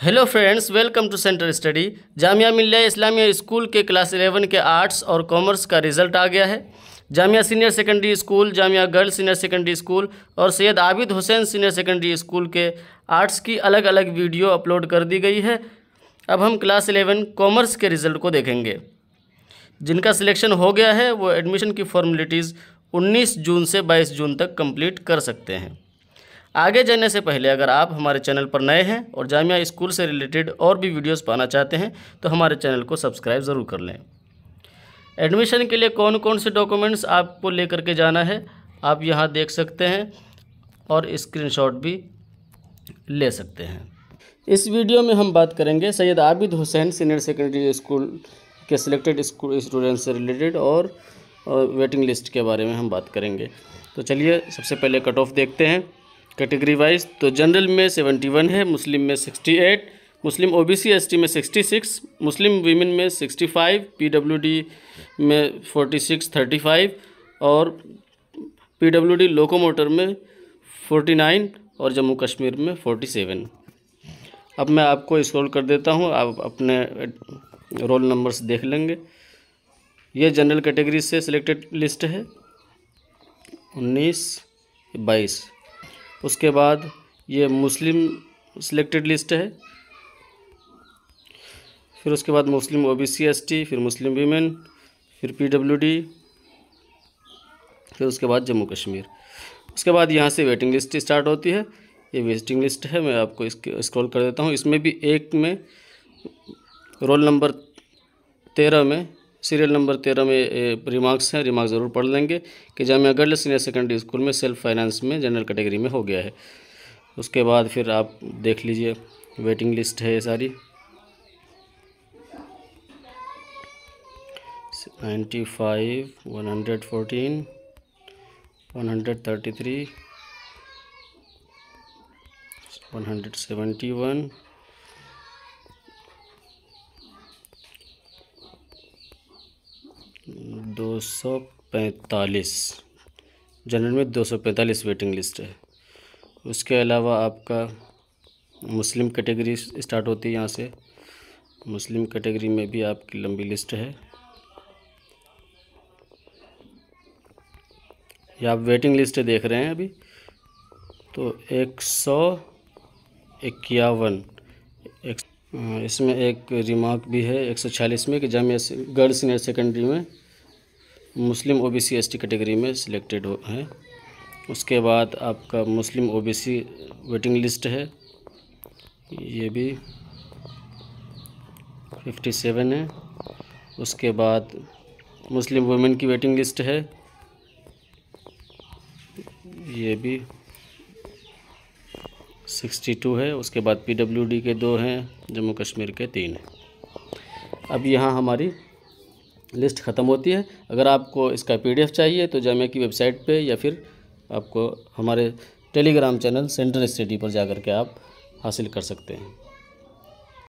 hello friends welcome to centre study Jamia Millia Islamia school के class eleven के arts और commerce का रिजल्ट आ गया है Jamia senior secondary school Jamia girls senior secondary school और Syed Abid Hussain senior secondary school के आर्ट्स की अलग अलग वीडियो अपलोड कर दी गई है अब हम क्लास इलेवन कॉमर्स के रिज़ल्ट को देखेंगे जिनका सिलेक्शन हो गया है वो एडमिशन की फॉर्मेलिटीज़ 19 जून से 22 जून तक कंप्लीट कर सकते हैं आगे जाने से पहले अगर आप हमारे चैनल पर नए हैं और जामिया स्कूल से रिलेटेड और भी वीडियोस पाना चाहते हैं तो हमारे चैनल को सब्सक्राइब ज़रूर कर लें एडमिशन के लिए कौन कौन से डॉक्यूमेंट्स आपको लेकर के जाना है आप यहाँ देख सकते हैं और स्क्रीनशॉट भी ले सकते हैं इस वीडियो में हम बात करेंगे Syed Abid Hussain senior secondary school के सिलेक्टेड स्कूल स्टूडेंट से रिलेटेड और वेटिंग लिस्ट के बारे में हम बात करेंगे तो चलिए सबसे पहले कट ऑफ देखते हैं कैटेगरी वाइज तो जनरल में सेवेंटी वन है मुस्लिम में sixty eight Muslim O B C S T में सिक्सटी सिक्स मुस्लिम वीमेन में sixty five P W D में फोर्टी सिक्स थर्टी फाइव और पी डब्ल्यू डी लोकोमोटर में forty nine और जम्मू कश्मीर में फोर्टी सेवन अब मैं आपको स्क्रॉल कर देता हूँ आप अपने रोल नंबर्स देख लेंगे ये जनरल कैटेगरी से सिलेक्टेड लिस्ट है उन्नीस बाईस उसके बाद ये मुस्लिम सिलेक्टेड लिस्ट है फिर उसके बाद Muslim O B C S T फिर मुस्लिम वीमेन फिर पी डब्ल्यू डी फिर उसके बाद जम्मू कश्मीर उसके बाद यहाँ से वेटिंग लिस्ट स्टार्ट होती है ये वेटिंग लिस्ट है मैं आपको इसके स्क्रॉल कर देता हूँ इसमें भी एक में रोल नंबर तेरह में सीरियल नंबर तेरह में रिमार्क्स हैं रिमार्क्स ज़रूर पढ़ लेंगे कि Jamia girls senior secondary school में सेल्फ फाइनेंस में जनरल कैटेगरी में हो गया है उसके बाद फिर आप देख लीजिए वेटिंग लिस्ट है ये सारी ninety five one hundred fourteen one hundred thirty three one hundred seventy one दो सौ पैंतालीस जनरल में दो सौ पैंतालीस वेटिंग लिस्ट है उसके अलावा आपका मुस्लिम कैटेगरी स्टार्ट होती है यहाँ से मुस्लिम कैटेगरी में भी आपकी लंबी लिस्ट है या आप वेटिंग लिस्ट देख रहे हैं अभी तो एक सौ इक्यावन एक हाँ, इसमें एक रिमार्क भी है एक सौ छियालीस में कि जामिया गर्ल्स सीनियर सेकेंडरी में Muslim O B C S T category में सिलेक्टेड हो हैं उसके बाद आपका Muslim O B C waiting list है ये भी फिफ्टी सेवन है उसके बाद मुस्लिम वुमेन की वेटिंग लिस्ट है ये भी सिक्सटी टू है उसके बाद पी डब्ल्यू डी के दो हैं जम्मू कश्मीर के तीन हैं अब यहाँ हमारी लिस्ट ख़त्म होती है अगर आपको इसका पीडीएफ चाहिए तो जामिया की वेबसाइट पे या फिर आपको हमारे टेलीग्राम चैनल सेंट्रल स्टडी पर जा कर के आप हासिल कर सकते हैं